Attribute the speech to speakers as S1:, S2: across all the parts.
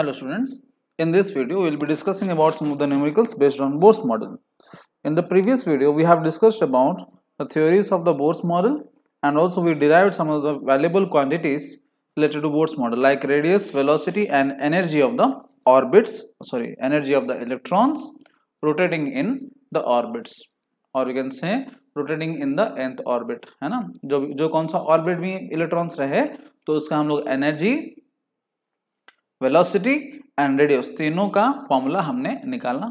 S1: Hello students, in this video we will be discussing about some of the numericals based on Bohr's model. In the previous video we have discussed about the theories of the Bohr's model and also we derived some of the valuable quantities related to Bohr's model like radius, velocity and energy of the orbits, sorry energy of the electrons rotating in the orbits or you can say rotating in the nth orbit. है ना जो जो कौन सा orbit में electrons रहे तो उसका हम लोग वेलोसिटी एंड रेडियस तीनों का फॉर्मूला हमने निकालना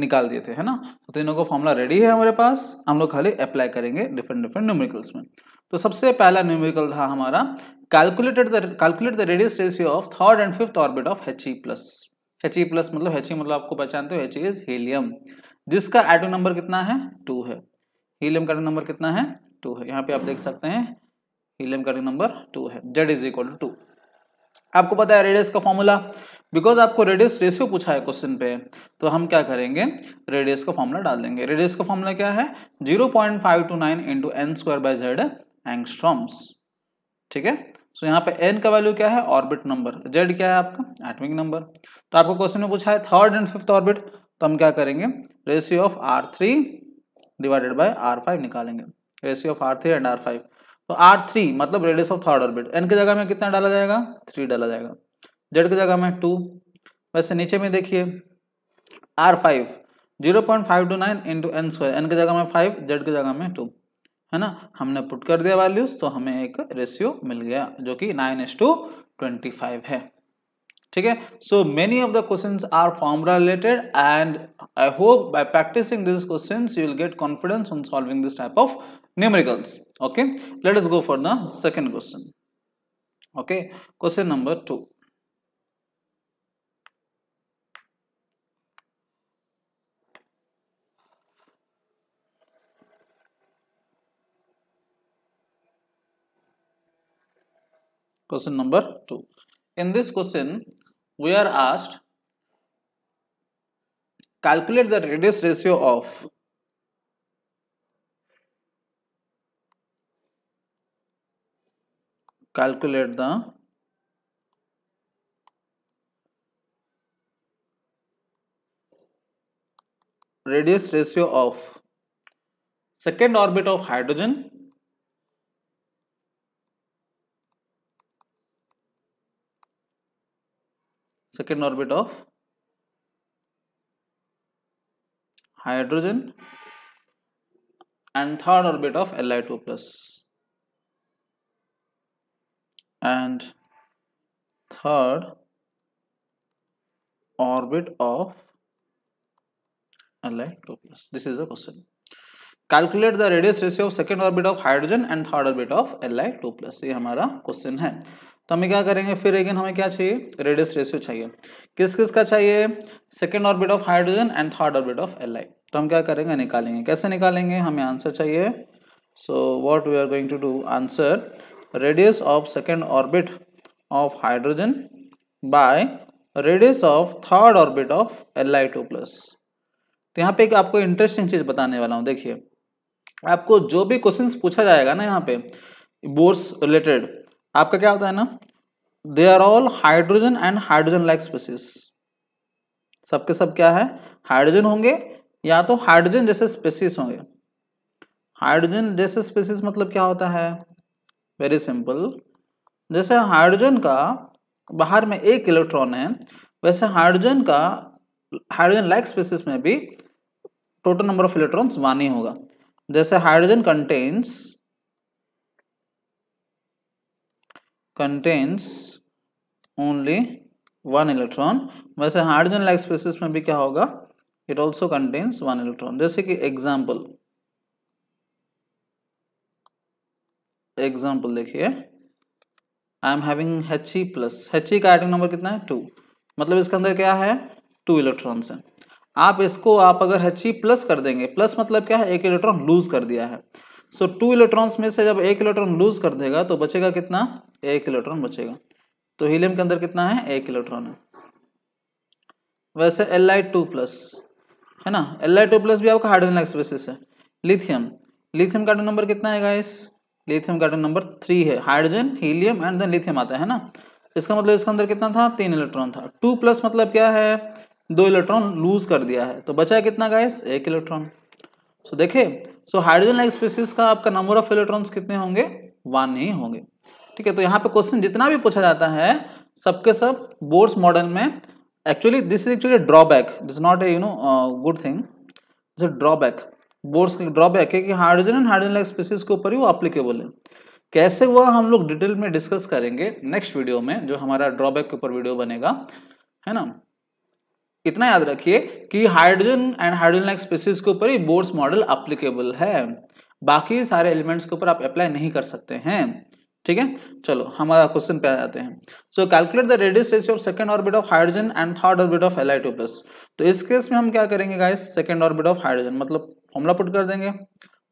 S1: निकाल दिए थे है ना तो तीनों का फॉर्मूला रेडी है हमारे पास हम लोग खाली अप्लाई करेंगे डिफरेंट डिफरेंट न्यूमेरिकल्स में तो सबसे पहला न्यूमेरिकल था हमारा calculated the calculate the radius ratio of third and fifth orbit of H E plus H E plus मतलब एच ई e मतलब आपको पहचानते हो एच ई इज हीलियम जिसका एटम नंबर कितना है टू है हीलियम का एटम नंबर कितना है टू है यहाँ पे आप देख सकते हैं हीलियम का एटम नंबर टू है Z is equal to two आपको पता है रेडियस का फॉर्मूला बिकॉज आपको रेडियस रेशियो पूछा है क्वेश्चन पे तो हम क्या करेंगे रेडियस का फॉर्मूला डाल देंगे रेडियस का फॉर्मूला क्या है zero point five two nine into N square by Z angstroms ठीक है सो यहाँ पे एन का वैल्यू क्या है ऑर्बिट नंबर जेड क्या है आपका एटमिक नंबर तो आपको क्वेश्चन में पूछा है थर्ड एंड फिफ्थ ऑर्बिट तो हम क्या करेंगे ratio of R three divided by R five निकालेंगे ratio of R three and R five तो आर थ्री मतलब radius of third orbit N की जगह में कितना डाला जाएगा थ्री डाला जाएगा जेड की जगह में टू वैसे नीचे में देखिए R five zero point five two nine into N square N की जगह में फाइव जेड की जगह में टू है ना हमने पुट कर दिया वैल्यूज तो हमें एक रेशियो मिल गया जो कि nine is to twenty five है ठीक है so many of the question are formula related and I hope by practicing this question you will get confidence on solving this type of numericals okay let us go for the second question okay question number 2 question number 2 in this question we are asked calculate the radius ratio of calculate the radius ratio of second orbit of hydrogen second orbit of hydrogen and third orbit of Li2 plus and third orbit of Li Topolus. This is the question. Calculate the radius ratio of second orbit of hydrogen and third orbit of Li2+. ये हमारा question है तो हमें क्या करेंगे फिर again हमें क्या चाहिए रेडियस रेशियो चाहिए किस किस का चाहिए second orbit of hydrogen and third orbit of L तो हम क्या करेंगे निकालेंगे कैसे निकालेंगे हमें आंसर चाहिए so what we are going to do answer radius of second orbit of hydrogen by radius of third orbit of Li2+. तो यहाँ पे एक आपको इंटरेस्टिंग चीज बताने वाला हूँ देखिए आपको जो भी क्वेश्चन पूछा जाएगा ना यहाँ पे बोर्स रिलेटेड आपका क्या होता है ना they are all hydrogen and hydrogen like species सबके सब क्या है हाइड्रोजन होंगे या तो हाइड्रोजन जैसे स्पेसिस होंगे हाइड्रोजन जैसे स्पेसिस मतलब क्या होता है वेरी सिंपल जैसे हाइड्रोजन का बाहर में एक इलेक्ट्रॉन है वैसे हाइड्रोजन का हाइड्रोजन लाइक स्पेसिस में भी total number of electrons one ही होगा जैसे hydrogen contains contains only one electron वैसे हाइड्रोजन लाइक स्पेसिस में भी क्या होगा it also contains one electron जैसे कि एग्जाम्पल एग्जाम्पल देखिए I am having H E plus H E का एटम नंबर कितना है टू मतलब इसके अंदर क्या है टू इलेक्ट्रॉन्स है आप इसको आप अगर एच ई प्लस कर देंगे प्लस मतलब क्या है एक इलेक्ट्रॉन लूज कर दिया है सो टू इलेक्ट्रॉन्स में से जब एक इलेक्ट्रॉन लूज कर देगा तो बचेगा कितना एक इलेक्ट्रॉन बचेगा तो हीलियम के अंदर कितना है एक इलेक्ट्रॉन है वैसे एल आई टू प्लस है ना एल आई टू प्लस भी आपका हाइड्रोजन एक्सप्रेसिस है लिथियम लिथियम का नंबर कितना है गाइस लिथियम का आइटम नंबर थ्री है hydrogen helium and then lithium आता है ना इसका मतलब इसके अंदर कितना था तीन इलेक्ट्रॉन था टू प्लस मतलब क्या है दो इलेक्ट्रॉन लूज कर दिया है तो बचा है कितना गाइस एक इलेक्ट्रॉन सो देखिए सो हाइड्रोजन लाइक स्पीसीज का आपका नंबर ऑफ इलेक्ट्रॉन्स कितने होंगे वन ही होंगे ठीक है तो यहाँ पे क्वेश्चन जितना भी पूछा जाता है सबके सब बोर्ड्स मॉडल में actually this is actually drawback this not a you know good thing is a drawback Bohr's का ड्रॉबैक है कि hydrogen and hydrogen like species के ऊपर ही वो अप्लीकेबल है कैसे हुआ हम लोग डिटेल में डिस्कस करेंगे नेक्स्ट वीडियो में जो हमारा ड्रॉबैक के ऊपर वीडियो बनेगा है ना इतना याद रखिए कि hydrogen and hydrogen like species के ऊपर ही बोर्ड्स मॉडल अप्लीकेबल है बाकी सारे एलिमेंट्स के ऊपर आप अप्लाई नहीं कर सकते हैं ठीक है चलो हमारा क्वेश्चन पे आ जाते हैं so calculate the radius ratio of second orbit of hydrogen and third orbit of L plus तो इस केस में हम क्या करेंगे guys second orbit of hydrogen मतलब फॉर्मूला पुट कर देंगे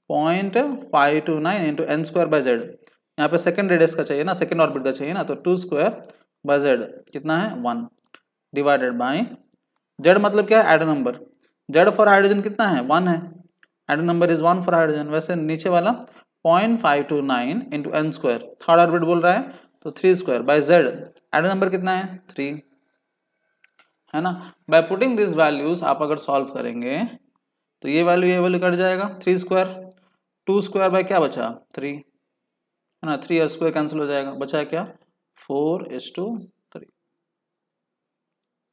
S1: point five two nine into N square by Z यहाँ पे सेकंड रेडियस का चाहिए ना सेकंड ऑर्बिट का चाहिए ना तो टू स्क्वायर बाय जेड कितना है वन डिवाइडेड बाई जेड मतलब क्या है at number Z for hydrogen कितना है वन है at number is one for hydrogen वैसे नीचे वाला point five two nine into N square third orbit बोल रहा है तो three square by Z at number कितना है थ्री है ना बाय पुटिंग दिस वैल्यूज आप अगर सॉल्व करेंगे तो ये वैल्यू ये वैल्यू कट जाएगा three square two square by क्या बचा थ्री है ना थ्री स्क्वायर कैंसिल हो जाएगा बचा क्या फोर इज टू थ्री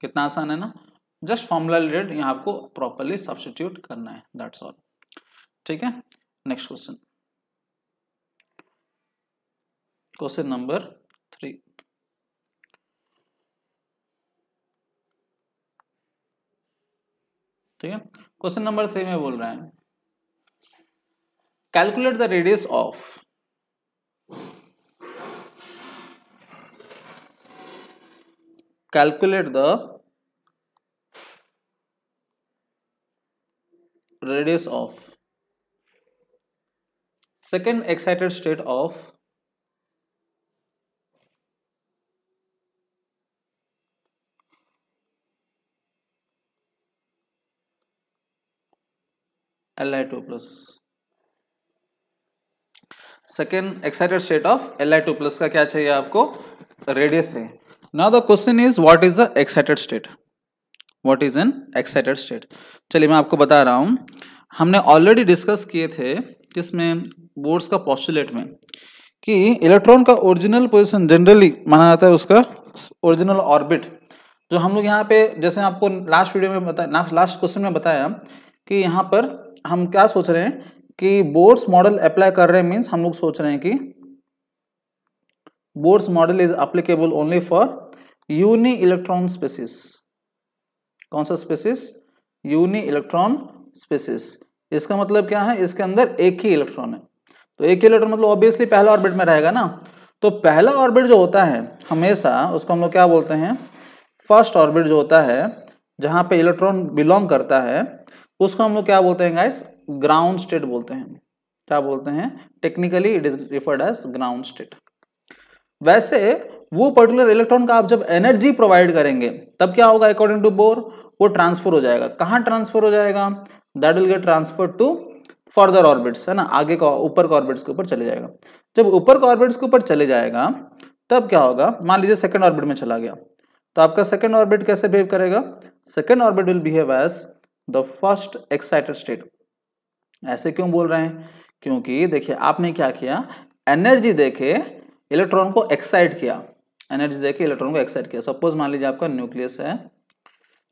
S1: कितना आसान है ना जस्ट फॉर्मूला रिलेटेड यहाँ आपको प्रॉपरली सब्सटीट्यूट करना है दैट्स ऑल ठीक है next question question number three ठीक है क्वेश्चन नंबर थ्री में बोल रहा है calculate the radius of calculate the radius of second excited state of Li2 plus. Second excited state of L I two plus का क्या चाहिए आपको रेडियस है now the question is what is the excited state what is an excited state चलिए मैं आपको बता रहा हूँ हमने ऑलरेडी डिस्कस किए थे किसमें बोर्ड्स का पॉस्टुलेट में कि इलेक्ट्रॉन का ओरिजिनल पोजिशन जनरली माना जाता है उसका ओरिजिनल ऑर्बिट जो हम लोग यहाँ पे जैसे आपको लास्ट वीडियो में बताया लास्ट क्वेश्चन में बताया कि यहाँ पर हम क्या सोच रहे हैं कि बोर्ड्स मॉडल अप्लाई कर रहे हैं मीन्स हम लोग सोच रहे हैं कि Bohr's model is applicable only for uni electron species कौन सा स्पेसिस यूनि इलेक्ट्रॉन स्पेसिस इसका मतलब क्या है इसके अंदर एक ही इलेक्ट्रॉन है तो एक ही इलेक्ट्रॉन मतलब ऑब्वियसली पहला ऑर्बिट में रहेगा ना तो पहला ऑर्बिट जो होता है हमेशा उसको हम लोग क्या बोलते हैं फर्स्ट ऑर्बिट जो होता है जहाँ पे इलेक्ट्रॉन बिलोंग करता है उसको हम लोग क्या बोलते हैं गाइस ग्राउंड स्टेट बोलते हैं क्या बोलते हैं technically it is referred as ground state वैसे वो पर्टिकुलर इलेक्ट्रॉन का आप जब एनर्जी प्रोवाइड करेंगे तब क्या होगा अकॉर्डिंग टू बोर वो ट्रांसफर हो जाएगा कहाँ ट्रांसफर हो जाएगा that will get transfer to further orbits है ना आगे का ऊपर के ऑर्बिट्स के ऊपर चले जाएगा जब ऊपर के ऑर्बिट्स के ऊपर चले जाएगा तब क्या होगा मान लीजिए सेकेंड ऑर्बिट में चला गया तो आपका सेकेंड ऑर्बिट कैसे बिहेव करेगा second orbit will behave as the first excited state ऐसे क्यों बोल रहे हैं क्योंकि देखिए आपने क्या किया एनर्जी देखे इलेक्ट्रॉन को एक्साइट किया एनर्जी देखे इलेक्ट्रॉन को एक्साइट किया सपोज मान लीजिए आपका न्यूक्लियस है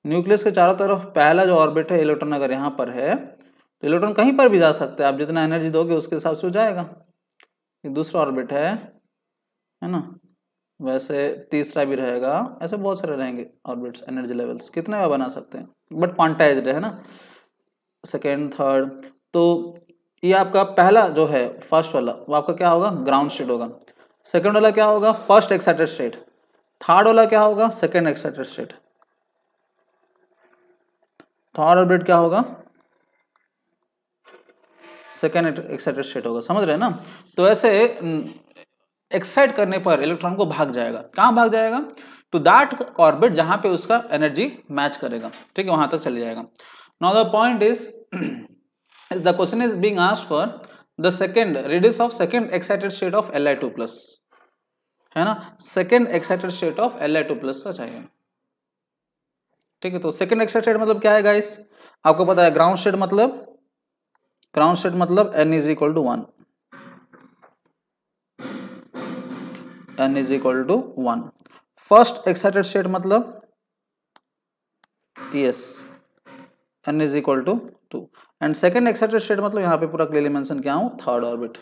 S1: न्यूक्लियस के चारों तरफ पहला जो ऑर्बिट है इलेक्ट्रॉन अगर यहाँ पर है तो इलेक्ट्रॉन कहीं पर भी जा सकते हैं आप जितना एनर्जी दोगे उसके हिसाब से जाएगा ये दूसरा ऑर्बिट है है ना वैसे तीसरा भी रहेगा ऐसे बहुत सारे रहेंगे ऑर्बिट्स एनर्जी लेवल्स कितने में बना सकते हैं बट क्वांटाइज है ना सेकेंड थर्ड तो ये आपका पहला जो है फर्स्ट वाला वो आपका क्या होगा ग्राउंड स्टेट होगा सेकेंड वाला क्या होगा फर्स्ट एक्साइटेड स्टेट थर्ड वाला क्या होगा second excited state third orbit क्या होगा सेकेंड एक्साइटेड स्टेट होगा समझ रहे हैं ना तो ऐसे एक्साइट करने पर इलेक्ट्रॉन को भाग जाएगा कहाँ भाग जाएगा टू दैट ऑर्बिट जहां पे उसका एनर्जी मैच करेगा ठीक है वहां तक चले जाएगा now the point is the question is being asked for the second radius of second excited state of L I two plus है ना second excited state of L I two plus का चाहिए ठीक है तो सेकेंड एक्साइटेड मतलब क्या है गाइस आपको पता है ग्राउंड स्टेट मतलब ग्राउंड स्टेट मतलब N is equal to one n is equal to one first excited state मतलब yes n is equal to two and second excited state मतलब यहाँ पे पूरा क्लियरली मेंशन किया हूँ थर्ड ऑर्बिट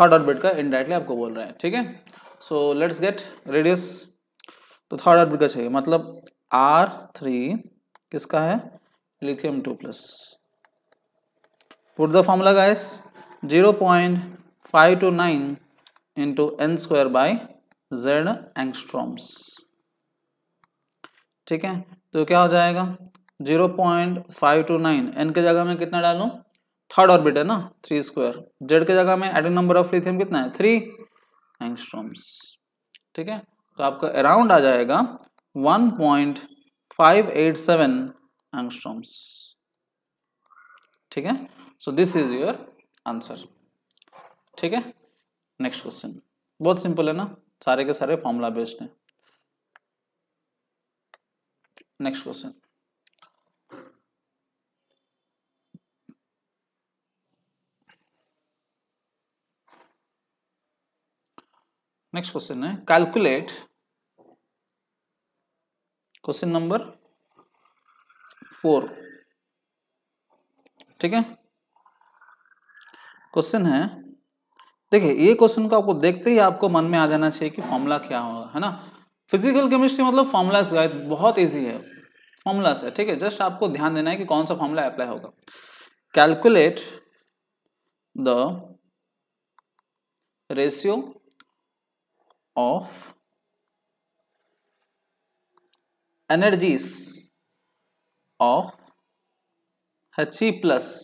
S1: थर्ड ऑर्बिट का indirectly आपको बोल रहे हैं ठीक है सो लेट्स गेट रेडियस तो थर्ड ऑर्बिट का चाहिए मतलब आर थ्री किसका है lithium two plus put the formula guys zero point five two nine into n square by z angstroms ठीक है तो क्या हो जाएगा 0.529 एन के जगह में कितना डालू थर्ड ऑर्बिट है ना थ्री स्क्वायर जेड के जगह में एडिड नंबर ऑफ लिथियम कितना है थ्री एंगस्ट्रॉम्स ठीक है तो आपका अराउंड आ जाएगा 1.587 एंगस्ट्रॉम्स ठीक है so this is your answer ठीक है नेक्स्ट क्वेश्चन बहुत सिंपल है ना सारे के सारे फॉर्मूला बेस्ड हैं नेक्स्ट क्वेश्चन नेक्स्ट क्वेश्चन है कैलकुलेट क्वेश्चन नंबर फोर ठीक है क्वेश्चन है देखिए ये क्वेश्चन को आपको देखते ही आपको मन में आ जाना चाहिए कि फॉर्मूला क्या होगा है ना फिजिकल केमिस्ट्री मतलब फॉर्मूलाज गाइड बहुत ईजी है फॉर्मूलाज है ठीक है जस्ट आपको ध्यान देना है कि कौन सा फॉर्मूला अप्लाई होगा calculate the ratio of energies of H plus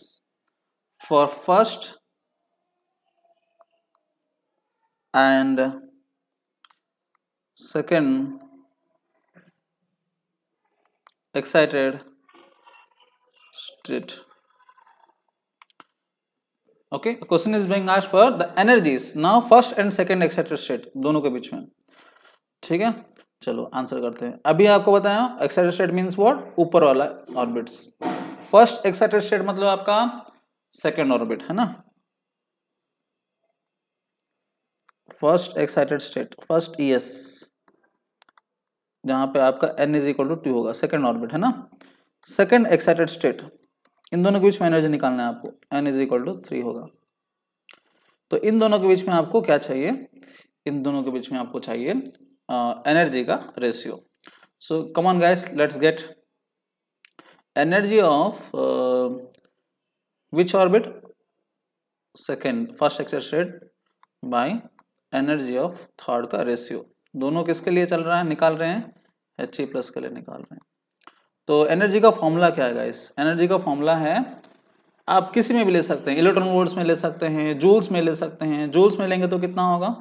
S1: for first and second excited state okay question is being asked for the energies now first and second excited state dono ke beech mein theek hai चलो answer करते हैं अभी आपको बताया excited state means what ऊपर वाला orbits first excited state मतलब आपका सेकेंड ऑर्बिट है ना first excited state first ES जहां पे आपका N is equal to two होगा सेकेंड ऑर्बिट है ना सेकेंड एक्साइटेड स्टेट इन दोनों के बीच में एनर्जी निकालना है आपको n is equal to three होगा तो इन दोनों के बीच में आपको क्या चाहिए इन दोनों के बीच में आपको चाहिए एनर्जी का ratio so come on guys let's get energy of which orbit second first excited state by energy of third का रेशियो दोनों किसके लिए चल रहा है निकाल रहे हैं एच ई प्लस के लिए निकाल रहे हैं तो एनर्जी का फॉर्मूला क्या है गाइस एनर्जी का फॉर्मूला है आप किसी में भी ले सकते हैं इलेक्ट्रॉन वोल्ट्स में ले सकते हैं जूल्स में ले सकते हैं जूल्स में लेंगे तो कितना होगा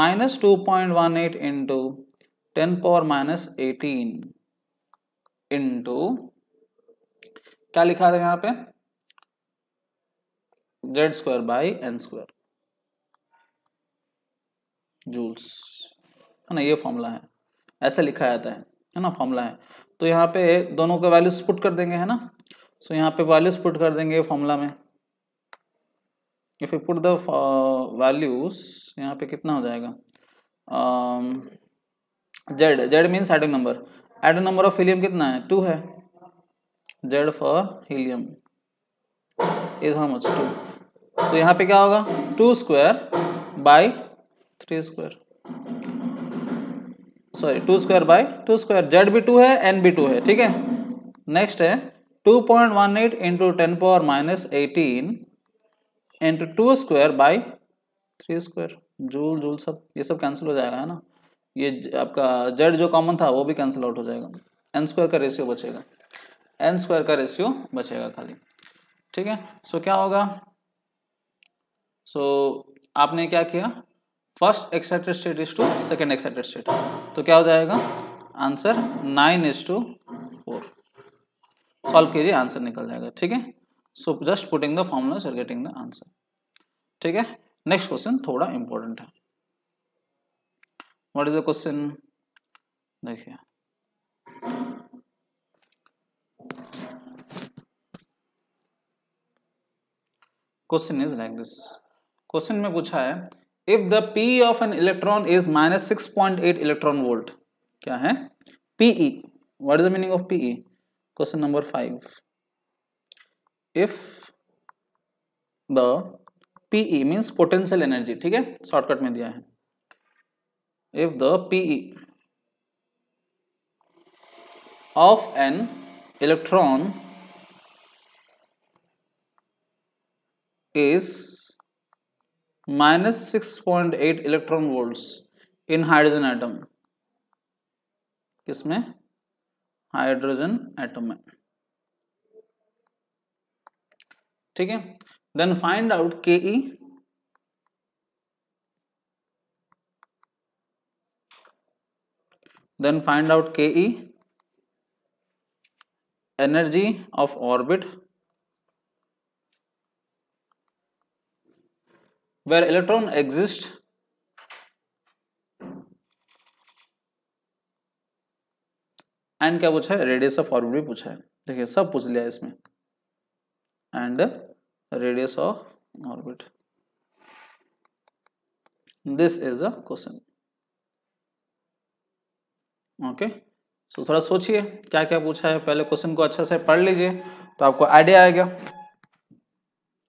S1: minus two point one eight into ten power minus eighteen into क्या लिखा है यहाँ पे Z square by N square joules है ना ये फॉर्मूला है ऐसा लिखा जाता है है ना फॉर्मूला है तो यहाँ पे दोनों का वैल्यूज पुट कर देंगे है ना सो यहाँ पे वैल्यूज पुट कर देंगे फॉर्मूला में if you put the values यहाँ पे कितना हो जाएगा Z Z means adding number adding number of helium कितना है टू है Z for helium is how much two तो यहाँ पे क्या होगा two square by three square sorry two square by two square Z भी टू है एन भी टू है ठीक है नेक्स्ट है two point one eight into ten power minus eighteen into two square by three square joule joule सब ये सब कैंसिल हो जाएगा है ना ये आपका जेड जो कॉमन था वो भी कैंसिल आउट हो जाएगा एन स्क्वायर का रेशियो बचेगा एन स्क्वायर का रेशियो बचेगा खाली ठीक है सो क्या होगा सो so, आपने क्या किया first excited state is to second excited state तो क्या हो जाएगा answer nine is to four solve कीजिए आंसर निकल जाएगा ठीक है so just putting the formulas और गेटिंग द आंसर ठीक है नेक्स्ट क्वेश्चन थोड़ा इंपॉर्टेंट है व्हाट इज द क्वेश्चन देखिए question is like this question में पूछा है if the P of an electron is minus six point eight electron volt क्या है PE what is the meaning of PE question number five if the PE means potential energy ठीक है shortcut में दिया है if the PE of an electron is minus six point eight electron volts in hydrogen atom किसमें hydrogen atom में ठीक है then find out K E then find out K E energy of orbit where electron exists and क्या पूछा है radius of orbit भी पूछा है देखिए सब पूछ लिया इसमें and radius of orbit this is a question okay so थोड़ा सोचिए क्या क्या पूछा है पहले क्वेश्चन को अच्छा से पढ़ लीजिए तो आपको आइडिया आएगा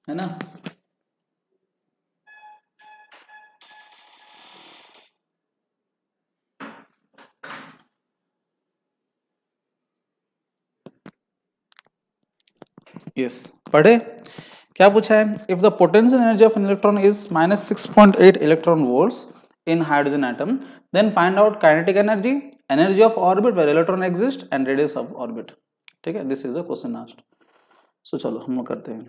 S1: है ना यस पढ़े क्या पूछा है if the potential energy of an electron is minus six point eight electron volts in hydrogen atom then find out kinetic energy energy of orbit where electron exist and radius of orbit ठीक है this is a question asked so चलो हम लोग करते हैं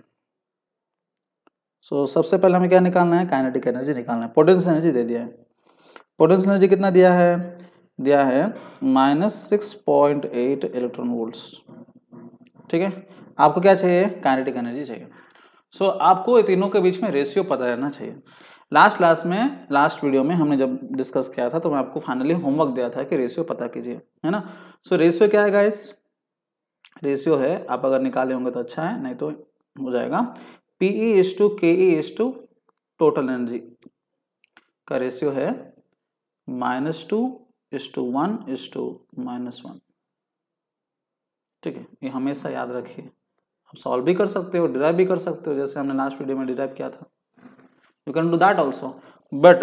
S1: सो so, सबसे पहले हमें क्या निकालना है काइनेटिक एनर्जी निकालना है पोटेंशियल एनर्जी दे दिया है पोटेंशियल एनर्जी कितना दिया है दिया है minus six point eight electron volts ठीक है आपको क्या चाहिए काइनेटिक एनर्जी चाहिए सो so, आपको तीनों के बीच में रेशियो पता रहना चाहिए लास्ट लास्ट में लास्ट वीडियो में हमने जब डिस्कस किया था तो मैं आपको फाइनली होमवर्क दिया था कि रेशियो पता कीजिए है ना सो so, रेशियो क्या है गाइस रेशियो है आप अगर निकाले होंगे तो अच्छा है नहीं तो हो जाएगा P E is to K E is to total energy का रेशियो है minus two is to one is to minus one ठीक है ये हमेशा याद रखिए आप सॉल्व भी कर सकते हो डिराइव भी कर सकते हो जैसे हमने लास्ट वीडियो में डिराइव किया था you can do that also but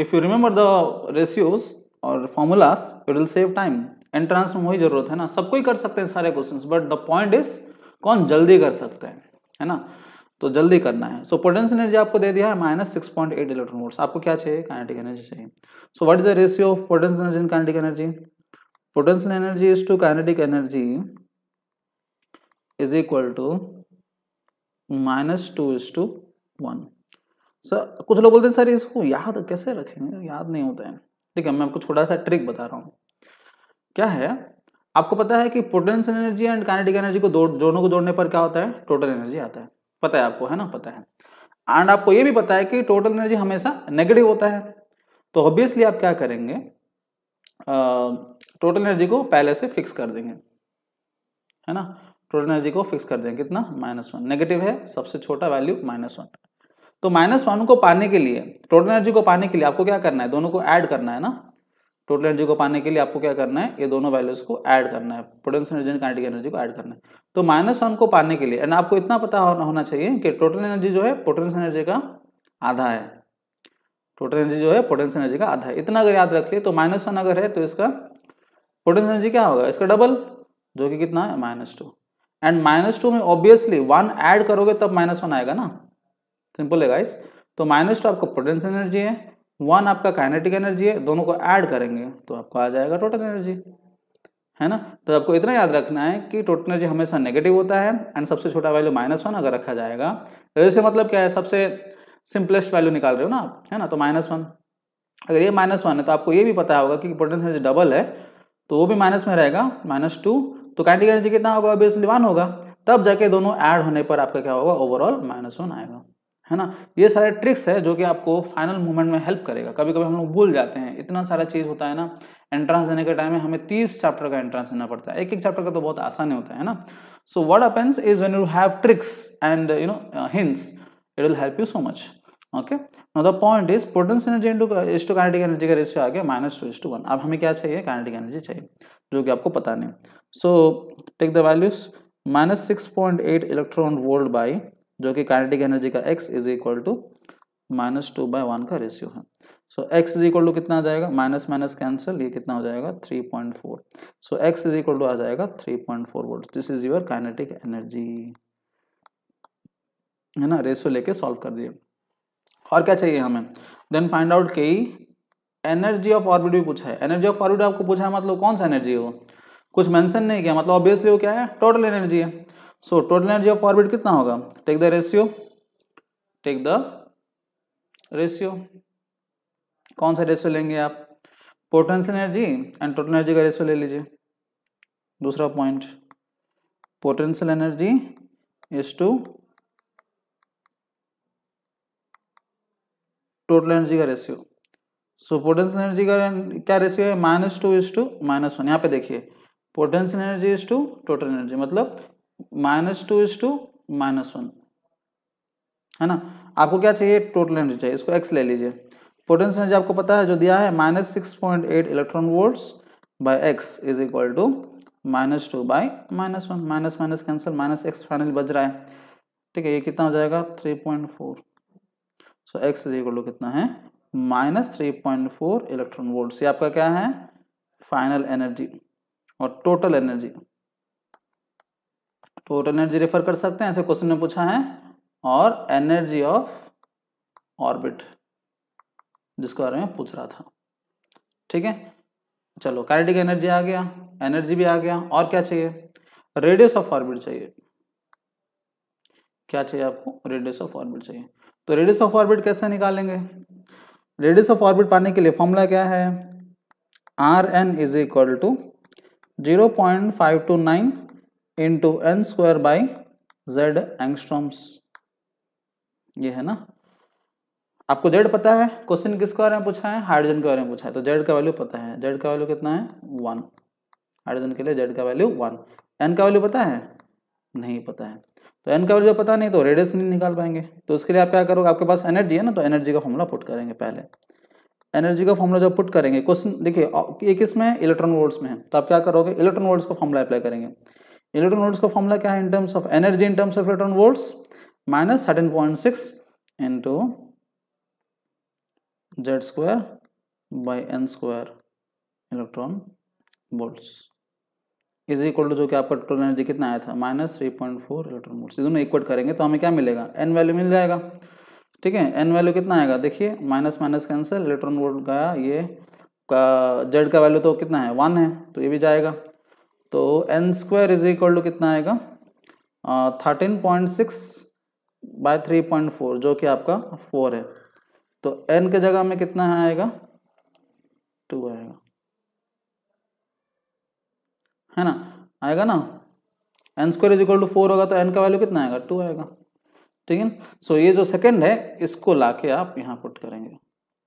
S1: if you remember the ratios और formulas it will save time entrance में वही जरूरत है ना सब कोई कर सकते हैं सारे question but the point is कौन जल्दी कर सकते हैं है ना तो जल्दी करना है सो पोटेंशियल एनर्जी आपको दे दिया है minus six point eight electron volts आपको क्या चाहिए काइनेटिक एनर्जी चाहिए so what is the ratio of potential energy in kinetic energy potential energy is to kinetic energy is equal to minus two is to one sir कुछ लोग बोलते हैं sir इसको याद कैसे रखेंगे याद नहीं होता है ठीक है मैं आपको छोटा सा ट्रिक बता रहा हूँ क्या है आपको पता है कि potential energy and kinetic energy को दोनों को जोड़ने पर क्या होता है टोटल एनर्जी आता है पता है आपको है ना पता है एंड आपको ये भी पता है कि टोटल एनर्जी हमेशा नेगेटिव होता है तो ऑब्वियसली आप क्या करेंगे टोटल एनर्जी को पहले से फिक्स कर देंगे है ना टोटल एनर्जी को फिक्स कर दें कितना माइनस वन नेगेटिव है सबसे छोटा वैल्यू माइनस वन तो माइनस वन को पाने के लिए टोटल एनर्जी को पाने के लिए आपको क्या करना है दोनों को ऐड करना है ना टोटल एनर्जी को पाने के लिए आपको क्या करना है ये दोनों वैल्यूज को ऐड करना है potential energy and kinetic energy को ऐड करना है तो माइनस वन को पाने के लिए एंड आपको इतना पता होना चाहिए कि टोटल एनर्जी जो है पोटेंशियल एनर्जी का आधा है टोटल एनर्जी जो है पोटेंशियल एनर्जी का आधा है इतना अगर याद रख लिए तो माइनस वन अगर है तो इसका पोटेंशियल एनर्जी क्या होगा इसका डबल जो कि कितना है minus two and minus two में ऑब्वियसली वन ऐड करोगे तब माइनस वन आएगा ना सिंपल है गाइस तो माइनस टू आपका पोटेंशियल एनर्जी है वन आपका काइनेटिक एनर्जी है दोनों को ऐड करेंगे तो आपको आ जाएगा टोटल एनर्जी है ना तो आपको इतना याद रखना है कि टोटल एनर्जी हमेशा नेगेटिव होता है एंड सबसे छोटा वैल्यू माइनस वन अगर रखा जाएगा तो इससे मतलब क्या है सबसे सिंपलेस्ट वैल्यू निकाल रहे हो ना आप है ना तो माइनस वन अगर ये माइनस वन है तो आपको ये भी पता होगा कि पोटेंशियल एनर्जी डबल है तो वो भी माइनस में रहेगा माइनस टू तो काइनेटिक एनर्जी कितना होगा ऑब्वियसली वन होगा तब जाके दोनों ऐड होने पर आपका क्या होगा ओवरऑल माइनस वन आएगा है ना ये सारे ट्रिक्स है जो कि आपको फाइनल मूवमेंट में हेल्प करेगा कभी कभी हम लोग भूल जाते हैं इतना सारा चीज़ होता है ना एंट्रेंस देने के टाइम में हमें तीस चैप्टर का एंट्रेंस देना पड़ता है एक एक चैप्टर का तो बहुत आसान होता है ना so what happens is when you have tricks and you know hints it will help you so much okay no the point is potential energy into is to kinetic energy का ratio आ गया minus two is to one अब हमें क्या चाहिए kinetic energy चाहिए जो कि आपको पता नहीं so take the values minus 6.8 electron volt by जो कि काइनेटिक एनर्जी का x is equal to minus two by one का रेशियो है so so, x is equal to कितना आ जाएगा माइनस माइनस कैंसिल ये कितना हो जाएगा 3.4 so x is equal to आ जाएगा 3.4 volt this is your kinetic energy है ना रेशियो लेके सॉल्व कर दिए और क्या चाहिए हमें then find out K energy of orbit भी पूछा है एनर्जी ऑफ ऑर्बिट आपको पूछा है मतलब कौन सा एनर्जी है वो कुछ मेंशन नहीं किया मतलब ऑब्वियसली वो क्या है टोटल एनर्जी है so total energy of orbit कितना होगा take the ratio take the ratio कौन सा रेशियो लेंगे आप potential energy and total energy का रेशियो ले लीजिए दूसरा point potential energy is to total energy का रेशियो सो पोटेंशियल एनर्जी का क्या रेशियो है minus two is to minus one यहाँ पे देखिए potential energy is to total energy मतलब minus two is to minus one है ना आपको क्या चाहिए टोटल एनर्जी चाहिए इसको एक्स ले लीजिए पोटेंशियल एनर्जी आपको पता है जो दिया है minus six point eight electron volts by x is equal to minus two by minus one minus minus cancel minus x final बज रहा है ठीक है ये कितना हो जाएगा three point four so x is equal to कितना है minus three point four electron volt ये आपका क्या है फाइनल एनर्जी और total energy total energy refer कर सकते हैं ऐसे क्वेश्चन में पूछा है और एनर्जी ऑफ ऑर्बिट जिसके बारे में पूछ रहा था ठीक है चलो कैरेटिक एनर्जी आ गया एनर्जी भी आ गया और क्या चाहिए रेडियस ऑफ ऑर्बिट चाहिए क्या चाहिए आपको रेडियस ऑफ ऑर्बिट चाहिए तो रेडियस ऑफ ऑर्बिट कैसे निकालेंगे रेडियस ऑफ ऑर्बिट पाने के लिए फॉर्मूला क्या है R n is equal to zero point five two nine into N square by Z angstroms ये है ना आपको जेड पता है क्वेश्चन किसके बारे में पूछा है हाइड्रोजन के बारे में पूछा है तो जेड का वैल्यू पता है जेड का वैल्यू कितना है वन हाइड्रोजन के लिए जेड का वैल्यू वन एन का वैल्यू पता है नहीं पता है तो एन का वैल्यू पता नहीं तो रेडियस नहीं निकाल पाएंगे तो उसके लिए आप क्या करोगे आपके पास एनर्जी है ना तो एनर्जी का फॉर्मूला पुट करेंगे पहले एनर्जी का फॉर्मूला जब पुट करेंगे क्वेश्चन देखिए एक इसमें इलेक्ट्रॉन वोल्ट्स में है तो आप क्या करोगे इलेक्ट्रॉन वोल्ट्स का फॉर्मूला अप्लाई करेंगे इलेक्ट्रॉन वोल्ट्स का फॉर्मूला क्या है in terms of energy in terms of electron volts minus thirteen point six into Z square by N square electron volts is equal to जो कि आपका total energy कितना आया था minus three point four electron volts दोनों equal करेंगे तो हमें क्या मिलेगा एन वैल्यू मिल जाएगा ठीक है एन वैल्यू कितना आएगा देखिए minus minus cancel electron volt का ये का जेड का वैल्यू तो कितना है वन है तो ये भी जाएगा तो n square is equal to कितना आएगा thirteen point six by three point four जो कि आपका फोर है तो एन के जगह में कितना आएगा टू आएगा है ना आएगा ना n square is equal to four होगा तो एन का वैल्यू कितना आएगा टू आएगा ठीक है सो ये जो सेकंड है इसको ला के आप यहाँ पुट करेंगे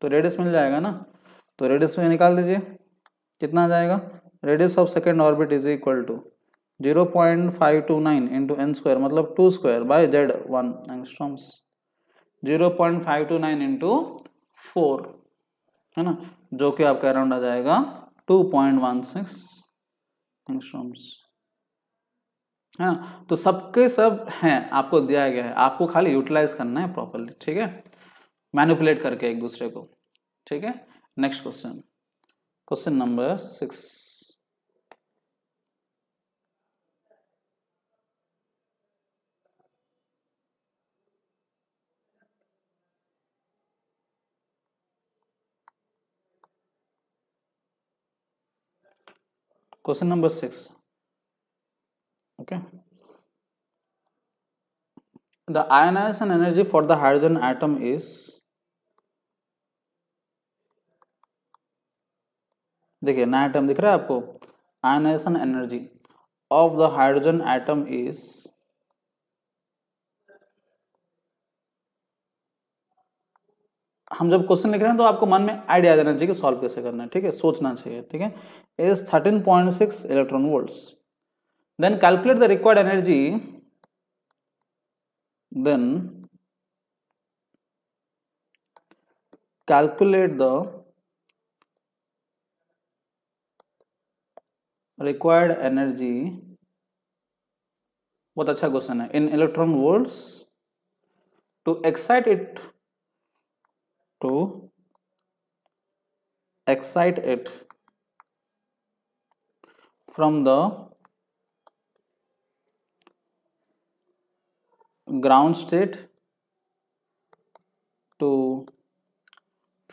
S1: तो रेडियस मिल जाएगा ना तो रेडियस में निकाल दीजिए कितना आ जाएगा radius of second orbit is equal to zero point five two nine into N square मतलब two square by Z one angstroms zero point five two nine into four है ना जो कि आपका अराउंड आ जाएगा two point one six angstroms है हाँ, ना तो सबके सब हैं आपको दिया गया है आपको खाली यूटिलाइज करना है प्रॉपरली ठीक है मैनिपुलेट करके एक दूसरे को ठीक है next question question number six question number six okay the ionization energy for the hydrogen atom is देखिए नया आइटम दिख रहा है आपको ionization energy of the hydrogen atom is हम जब क्वेश्चन लिख रहे हैं तो आपको मन में आइडिया देना चाहिए कि सॉल्व कैसे करना है ठीक है सोचना चाहिए ठीक है is thirteen point six electron volts Then calculate the required energy. Then calculate the required energy. बहुत अच्छा क्वेश्चन है in electron volts to excite it to excite it from the ground state to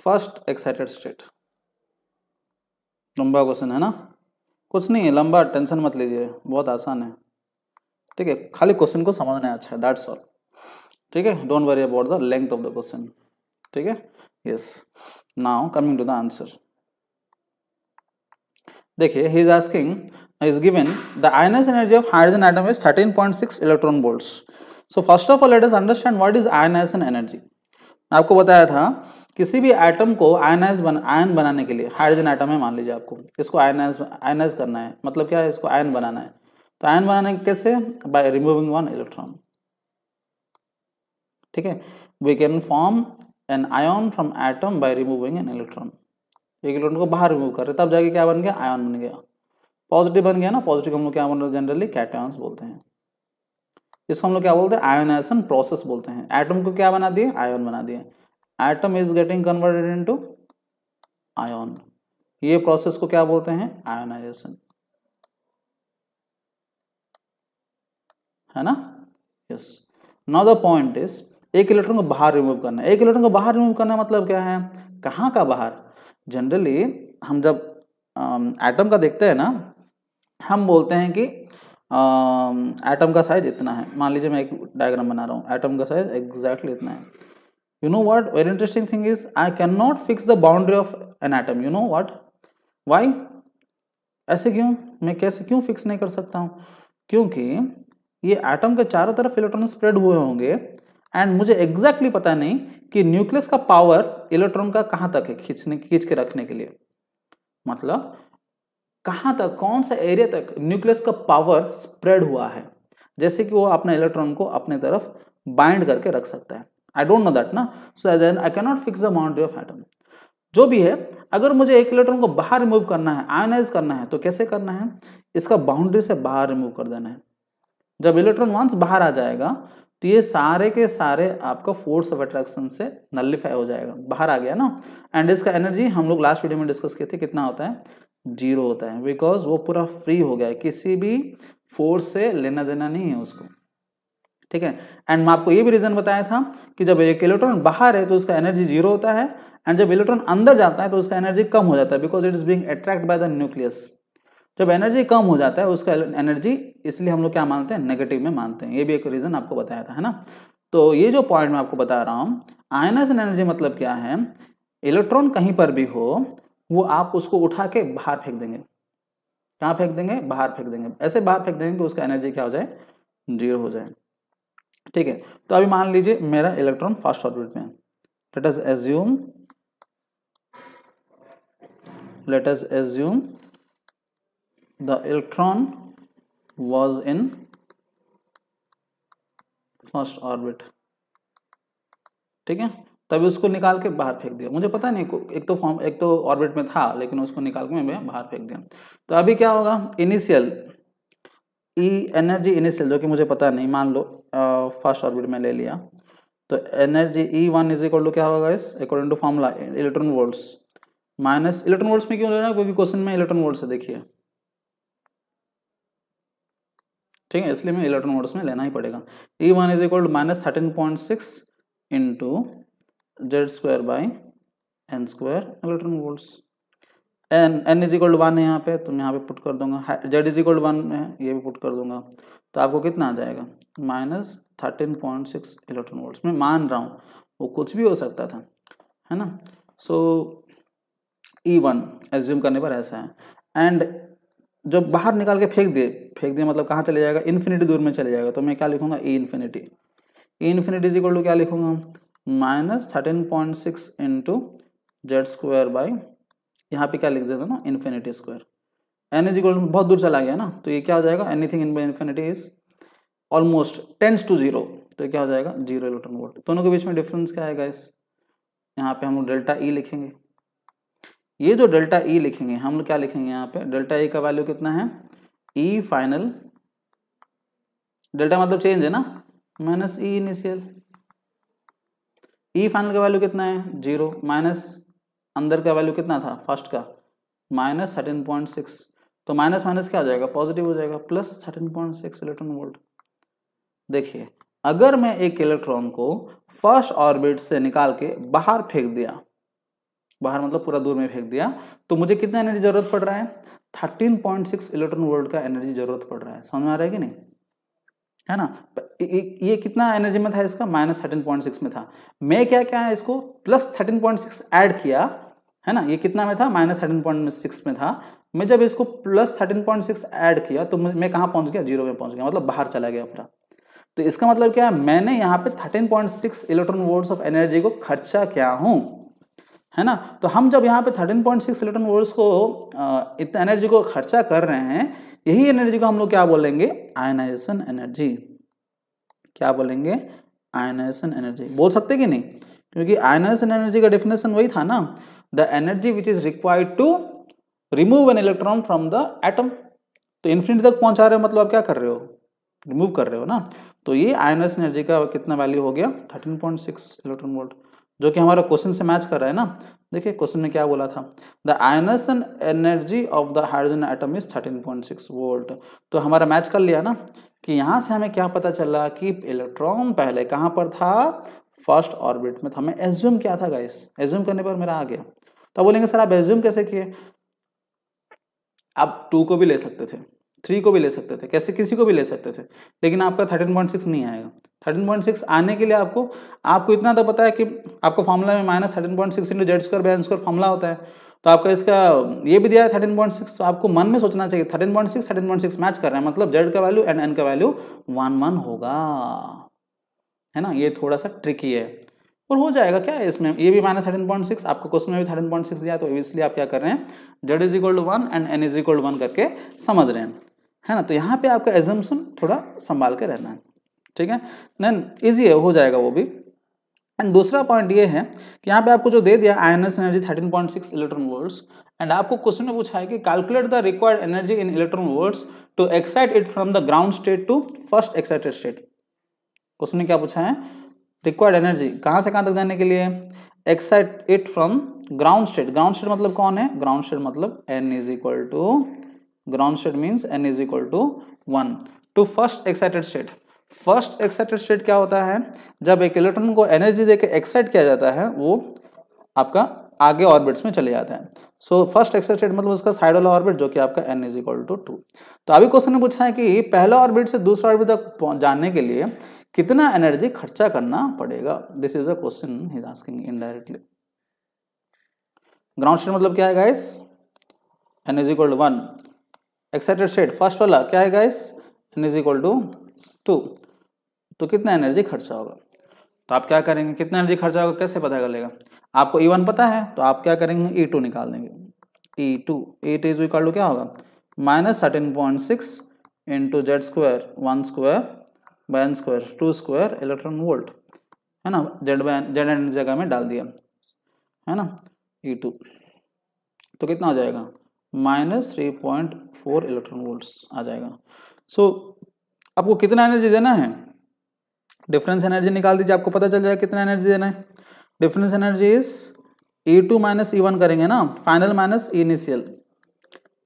S1: first excited state लंबा question है ना कुछ नहीं है लंबा टेंशन मत लीजिए बहुत आसान है ठीक है खाली क्वेश्चन को समझना है अच्छा है दैट्स ऑल ठीक है don't worry about the length of the question ठीक है yes now coming to the answer देखिए he is asking is given the ionized energy of hydrogen atom is 13.6 electron volts so first of all let us understand what is ionization energy आपको बताया था किसी भी atom को ionise बन ion बनाने के लिए हाइड्रोजन एटम है मान लीजिए आपको इसको आयनाइज आयनाइज करना है मतलब क्या है इसको आयन बनाना है तो आयन बनाने कैसे बाय रिमूविंग वन इलेक्ट्रॉन ठीक है we can form an ion from atom by removing an electron एक इलेक्ट्रॉन को बाहर रिमूव कर रहे तब जाके क्या बन गया आयन बन गया पॉजिटिव बन गया ना पॉजिटिव हम लोग क्या बन रहे जनरली कैटायंस बोलते हैं इसको हम लोग क्या बोलते हैं आयोनाइजेशन प्रोसेस बोलते हैं एटम को क्या बना दिए आयोन बना दिए atom is getting converted into ion ये प्रोसेस को क्या बोलते हैं आयोनाइजेशन है ना yes now the point is एक इलेक्ट्रॉन को बाहर रिमूव करना एक इलेक्ट्रॉन को बाहर रिमूव करना मतलब क्या है कहाँ का बाहर जनरली हम जब एटम का देखते हैं ना हम बोलते हैं कि एटम um, का साइज इतना है मान लीजिए मैं एक डायग्राम बना रहा हूँ एटम का साइज एग्जैक्टली इतना है you know what very interesting thing is I can not fix the boundary of an atom you know what why ऐसे क्यों मैं कैसे क्यों फिक्स नहीं कर सकता हूँ क्योंकि ये एटम के चारों तरफ इलेक्ट्रॉन स्प्रेड हुए होंगे एंड मुझे एग्जैक्टली exactly पता नहीं कि न्यूक्लियस का पावर इलेक्ट्रॉन का कहाँ तक है खींचने खींच के रखने के लिए मतलब कहाँ तक कौन सा एरिया तक न्यूक्लियस का पावर स्प्रेड हुआ है जैसे कि वो अपने इलेक्ट्रॉन को अपने तरफ बाइंड करके रख सकता है आई डोंट नो दैट ना so then I cannot fix the boundary of atom जो भी है अगर मुझे एक इलेक्ट्रॉन को बाहर रिमूव करना है आयोनाइज करना है तो कैसे करना है इसका बाउंड्री से बाहर रिमूव कर देना है जब इलेक्ट्रॉन वंस बाहर आ जाएगा तो ये सारे के सारे आपका फोर्स ऑफ अट्रैक्शन से नलिफाई हो जाएगा बाहर आ गया ना एंड इसका एनर्जी हम लोग लास्ट वीडियो में डिस्कस किए थे कितना होता है जीरो होता है बिकॉज वो पूरा फ्री हो गया है किसी भी फोर्स से लेना देना नहीं है उसको ठीक है एंड मैं आपको ये भी रीज़न बताया था कि जब एक इलेक्ट्रॉन बाहर है तो उसका एनर्जी जीरो होता है एंड जब इलेक्ट्रॉन अंदर जाता है तो उसका एनर्जी कम हो जाता है because it is being attract by the nucleus जब एनर्जी कम हो जाता है उसका एनर्जी इसलिए हम लोग क्या मानते हैं नेगेटिव में मानते हैं ये भी एक रीज़न आपको बताया था है ना तो ये जो पॉइंट मैं आपको बता रहा हूँ आयनस एनर्जी मतलब क्या है इलेक्ट्रॉन कहीं पर भी हो वो आप उसको उठा के बाहर फेंक देंगे कहाँ फेंक देंगे बाहर फेंक देंगे ऐसे बाहर फेंक देंगे कि उसका एनर्जी क्या हो जाए जीरो हो जाए ठीक है तो अभी मान लीजिए मेरा इलेक्ट्रॉन फर्स्ट ऑर्बिट में है let assume assume let us assume the electron was in ठीक है तभी उसको निकाल के बाहर फेंक दिया मुझे पता नहीं एक तो फॉर्म एक तो ऑर्बिट में था लेकिन उसको निकाल के मैं बाहर फेंक दिया तो अभी क्या होगा इनिशियल ई एनर्जी इनिशियल जो कि मुझे पता नहीं मान लो फर्स्ट ऑर्बिट में ले लिया तो energy E one is equal to क्या होगा इस according to formula electron volts minus electron volts में क्यों ले रहा है क्योंकि क्वेश्चन में इलेक्ट्रॉन वोल्ट्स है देखिए ठीक है इसलिए मैं इलेक्ट्रॉन वोल्ट्स में लेना ही पड़ेगा E one is equal to minus thirteen point six into Z square by N square electron volts N N is equal to one है यहाँ पे तो मैं यहाँ पे पुट कर दूंगा जेड इज इक्वल वन है ये भी पुट कर दूंगा तो आपको कितना आ जाएगा minus thirteen point six electron volts मैं मान रहा हूँ वो कुछ भी हो सकता था है ना सो ई वन एज्यूम करने पर ऐसा है एंड जब बाहर निकाल के फेंक दिए फेंक दिए मतलब कहाँ चले जाएगा इन्फिनिटी दूर में चले जाएगा तो मैं क्या लिखूंगा E infinity E infinity is equal to क्या लिखूंगा minus thirteen point six into Z square by यहाँ पे क्या लिख देते ना infinity square N is equal बहुत दूर चला गया ना तो ये क्या हो जाएगा anything in by infinity is almost tends to zero तो क्या हो जाएगा जीरो इलेक्ट्रॉन वोल्ट दोनों के बीच में डिफरेंस क्या आएगा इस यहाँ पे हम लोग डेल्टा ई e लिखेंगे ये जो डेल्टा ई e लिखेंगे हम लोग क्या लिखेंगे यहाँ पे डेल्टा ई e का वैल्यू कितना है ई फाइनल डेल्टा मतलब चेंज है ना minus E initial E e final का वैल्यू कितना है जीरो माइनस अंदर का वैल्यू कितना था फर्स्ट का माइनस थर्टीन पॉइंट सिक्स तो माइनस माइनस क्या हो जाएगा पॉजिटिव हो जाएगा plus thirteen point six electron volt देखिए अगर मैं एक इलेक्ट्रॉन को फर्स्ट ऑर्बिट से निकाल के बाहर फेंक दिया बाहर मतलब पूरा दूर में फेंक दिया तो मुझे कितना एनर्जी जरूरत पड़ रहा है 13.6 इलेक्ट्रॉन वोल्ट का एनर्जी जरूरत पड़ रहा है समझ में आ रहा है कि नहीं है ना ये कितना एनर्जी में था इसका माइनस थर्टीन पॉइंट सिक्स में था मैं क्या क्या है इसको plus thirteen point six add किया है ना ये कितना में था माइनस थर्टीन पॉइंट सिक्स में था मैं जब इसको plus thirteen point six add किया तो मैं कहाँ पहुंच गया जीरो में पहुंच गया मतलब बाहर चला गया पूरा तो इसका मतलब क्या है मैंने यहाँ पे six electron volts of energy को खर्चा किया हूँ है ना तो हम जब यहाँ पे 13.6 पॉइंट सिक्स इलेक्ट्रॉन वोल्ट्स को इतना एनर्जी को खर्चा कर रहे हैं यही एनर्जी को हम लोग क्या बोलेंगे आयनाइजेशन एनर्जी क्या बोलेंगे आयनाइजेशन एनर्जी बोल सकते कि नहीं क्योंकि आयनाइजेशन एनर्जी का डेफिनेशन वही था ना the energy which is required to remove an electron from the atom तो इन्फिनिटी तक पहुंचा रहे हो मतलब आप क्या कर रहे हो रिमूव कर रहे हो ना तो ये आयनाइजेशन एनर्जी का कितना वैल्यू हो गया 13.6 इलेक्ट्रॉन वोल्ट जो कि हमारा क्वेश्चन से मैच कर रहा है ना देखिए क्वेश्चन में क्या बोला था the ionization energy of the hydrogen atom is 13.6 volt तो हमारा मैच कर लिया ना कि यहाँ से हमें क्या पता चला कि इलेक्ट्रॉन पहले कहाँ पर था फर्स्ट ऑर्बिट में था हमें एज्यूम क्या था गाइस एज्यूम करने पर मेरा आ गया तो बोलेंगे सर आप एज्यूम कैसे किए आप टू को भी ले सकते थे थ्री को भी ले सकते थे कैसे किसी को भी ले सकते थे लेकिन आपका थर्टीन पॉइंट सिक्स नहीं आएगा थर्टीन पॉइंट सिक्स आने के लिए आपको आपको इतना तो पता है कि आपको फॉर्मूला में minus thirteen point six into Z square by square formula होता है तो आपका इसका ये भी दिया है थर्टीन पॉइंट सिक्स तो आपको मन में सोचना चाहिए thirteen point six thirteen point six match कर रहा है मतलब जेड का वैल्यू एंड एन का वैल्यू वन वन होगा है ना ये थोड़ा सा ट्रिकी है और हो जाएगा क्या है इसमें ये भी माइनस थर्टीन पॉइंट सिक्स आपको क्वेश्चन में भी थर्टीन पॉइंट सिक्स दिया तो इसलिए आप क्या कर रहे हैं Z is equal to one and N is equal to one करके समझ रहे हैं है ना तो यहाँ पे आपका एजम्सन थोड़ा संभाल के रहना है ठीक है देन ईजी है हो जाएगा वो भी एंड दूसरा पॉइंट ये है कि यहाँ पे आपको जो दे दिया ion energy 13.6 electron volts and आपको क्वेश्चन में पूछा है कि calculate the required energy in electron volts to excite it from the ground state to first excited state question ने क्या पूछा है रिक्वायर्ड एनर्जी कहाँ से कहाँ तक जाने के लिए excite it from ground state ground state मतलब कौन है ग्राउंड स्टेट मतलब N is equal to ground state means n is equal to one to first excited state first excited state क्या होता है जब एक इलेक्ट्रॉन को एनर्जी देकर एक्साइट किया जाता है वो आपका आगे ऑर्बिट्स में चले जाते हैं सो फर्स्ट एक्साइटेड मतलब उसका साइड वाला ऑर्बिट जो कि आपका N is equal to two तो अभी क्वेश्चन ने पूछा है कि पहला ऑर्बिट से दूसरा ऑर्बिट तक जाने के लिए कितना एनर्जी खर्चा करना पड़ेगा this is a question is asking indirectly ground state मतलब क्या है guys N is equal to one excited state first वाला क्या है guys N is equal to two तो कितना एनर्जी खर्चा होगा तो आप क्या करेंगे कितना एनर्जी खर्चा होगा कैसे पता कर लेगा आपको ई e वन पता है तो आप क्या करेंगे ई e टू निकाल देंगे E two at is equal to क्या होगा minus thirteen point six into Z square one square by N square two square electron volt है ना जेड बाय जेड एन जगह में डाल दिया है ना ई e टू तो कितना हो जाएगा minus three point four electron volt आ जाएगा सो so, आपको कितना एनर्जी देना है डिफरेंस एनर्जी निकाल दीजिए आपको पता चल जाएगा कितना एनर्जी देना है difference energy is E two minus E one करेंगे ना final minus initial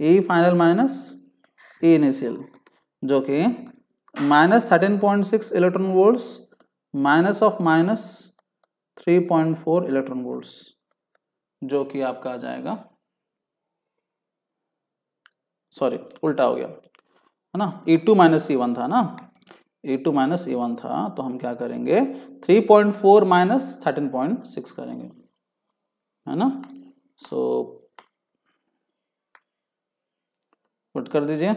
S1: E final minus E initial जो कि minus thirteen point six electron volt minus of minus three point four electron volt जो कि आपका आ जाएगा सॉरी उल्टा हो गया है ना E two minus E one था ना E two minus E one था तो हम क्या करेंगे three point four minus thirteen point six करेंगे है ना सो पुट कर दीजिए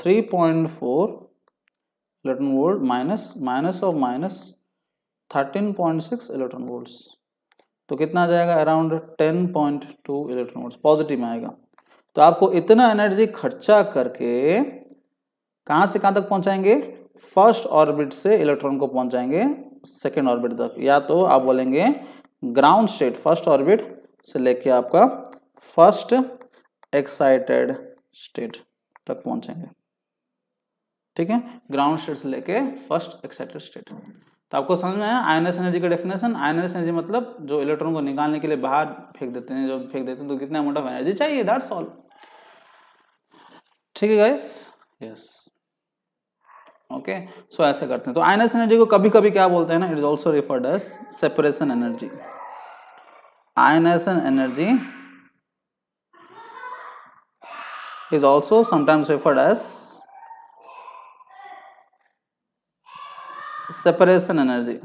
S1: three point four electron volt minus minus of minus thirteen point six electron volt तो कितना आ जाएगा around ten point two electron volt positive में आएगा तो आपको इतना एनर्जी खर्चा करके कहां से कहां तक पहुंचाएंगे फर्स्ट ऑर्बिट से इलेक्ट्रॉन को पहुंचाएंगे सेकेंड ऑर्बिट तक या तो आप बोलेंगे ग्राउंड स्टेट फर्स्ट ऑर्बिट से लेके आपका फर्स्ट एक्साइटेड स्टेट तक पहुंचेंगे ठीक है ग्राउंड स्टेट से लेके फर्स्ट एक्साइटेड स्टेट तो आपको समझ में आया आयनस एनर्जी का डेफिनेशन आयनस एनर्जी मतलब जो इलेक्ट्रॉन को निकालने के लिए बाहर फेंक देते हैं जो फेंक देते हैं तो कितना अमाउंट ऑफ एनर्जी चाहिए दैट्स ऑल ठीक है गाइस यस ओके सो ऐसे करते हैं तो आइनस एनर्जी को कभी कभी क्या बोलते हैं ना it is also referred as separation energy ionization energy is also sometimes referred as separation energy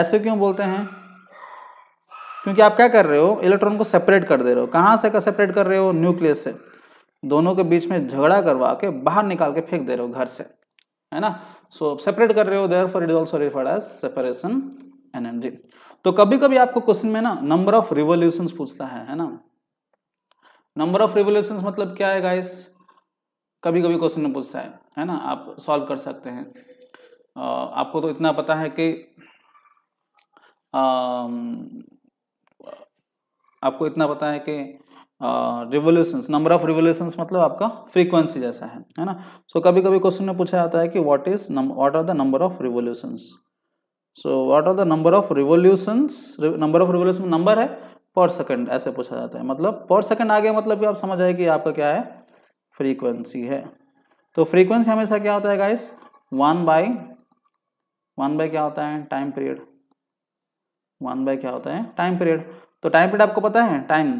S1: ऐसे क्यों बोलते हैं क्योंकि आप क्या कर रहे हो इलेक्ट्रॉन को सेपरेट कर दे रहे हो कहाँ से का सेपरेट कर रहे हो न्यूक्लियस से दोनों के बीच में झगड़ा करवा के बाहर निकाल के फेंक दे रहे हो घर से है ना सो so, सेपरेट कर रहे हो therefore it also referred as separation energy तो कभी कभी आपको क्वेश्चन में ना नंबर ऑफ रिवोल्यूशन पूछता है है ना नंबर ऑफ रिवोल्यूशन मतलब क्या है गाइस कभी कभी क्वेश्चन में पूछता है है ना आप सॉल्व कर सकते हैं आ, आपको तो इतना पता है कि आ, आपको इतना पता है कि रिवोल्यूशन नंबर ऑफ रिवोल्यूशन मतलब आपका फ्रीक्वेंसी जैसा है है ना सो so, कभी कभी क्वेश्चन में पूछा जाता है कि what is what are the number of revolution so what are the number of revolution number of revolution number है पर सेकंड ऐसे पूछा जाता है मतलब पर सेकंड आ गया मतलब भी आप समझ आए कि आपका क्या है फ्रीक्वेंसी है तो फ्रीक्वेंसी हमेशा क्या होता है guys one by one by क्या होता है टाइम पीरियड वन बाय क्या होता है टाइम पीरियड तो टाइम पीरियड आपको पता है टाइम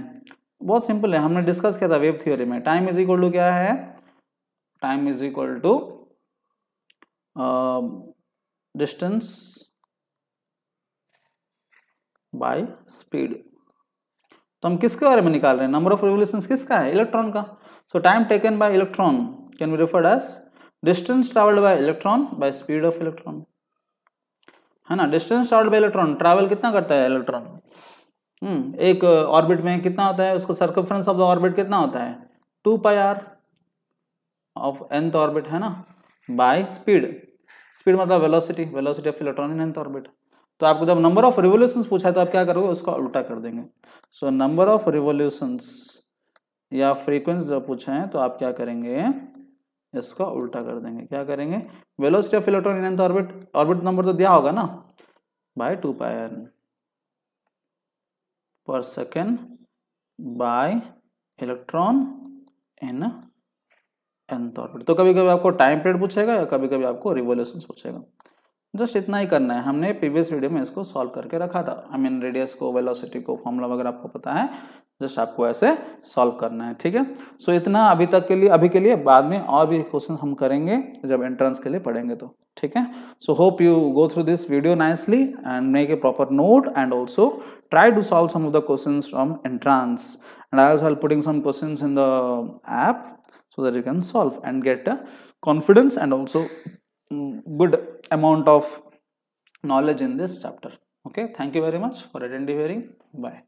S1: बहुत सिंपल है हमने डिस्कस किया था वेव थियोरी में टाइम इज इक्वल टू क्या है time is equal to distance by speed तो हम किसके बारे में निकाल रहे हैं नंबर ऑफ रिवोल्यूशन किसका है इलेक्ट्रॉन का so time taken by electron can be referred as distance travelled by electron by speed of electron है ना distance travelled by electron travel कितना करता है इलेक्ट्रॉन हम्म, एक ऑर्बिट में कितना होता है उसका सर्कमफ्रेंस ऑफ द ऑर्बिट कितना होता है two pi R of nth orbit है ना बाय स्पीड स्पीड मतलब velocity velocity of electron in nth orbit तो आपको जब नंबर ऑफ रिवोल्यूशन पूछा है तो आप क्या करोगे उसको उल्टा कर देंगे सो नंबर ऑफ रिवोल्यूशंस या फ्रीक्वेंस जब पूछे हैं तो आप क्या करेंगे इसका उल्टा कर देंगे क्या करेंगे velocity of electron in nth orbit orbit number तो दिया होगा ना by two pi R per second by electron in nth orbit तो कभी कभी आपको टाइम पीरियड पूछेगा या कभी कभी आपको रिवोल्यूशन पूछेगा जस्ट इतना ही करना है हमने प्रीवियस वीडियो में इसको सॉल्व करके रखा था आई मीन रेडियस को वेलोसिटी को फॉर्मूला वगैरह आपको पता है जस्ट आपको ऐसे सॉल्व करना है ठीक है सो इतना अभी तक के लिए अभी के लिए बाद में और भी क्वेश्चन हम करेंगे जब एंट्रेंस के लिए पढ़ेंगे तो ठीक है so hope you go through this video nicely and make a proper note and also try to solve some of the question from entrance and I also putting some question in the app so that you can solve and get a confidence and also good amount of knowledge in this chapter okay thank you very much for attending bye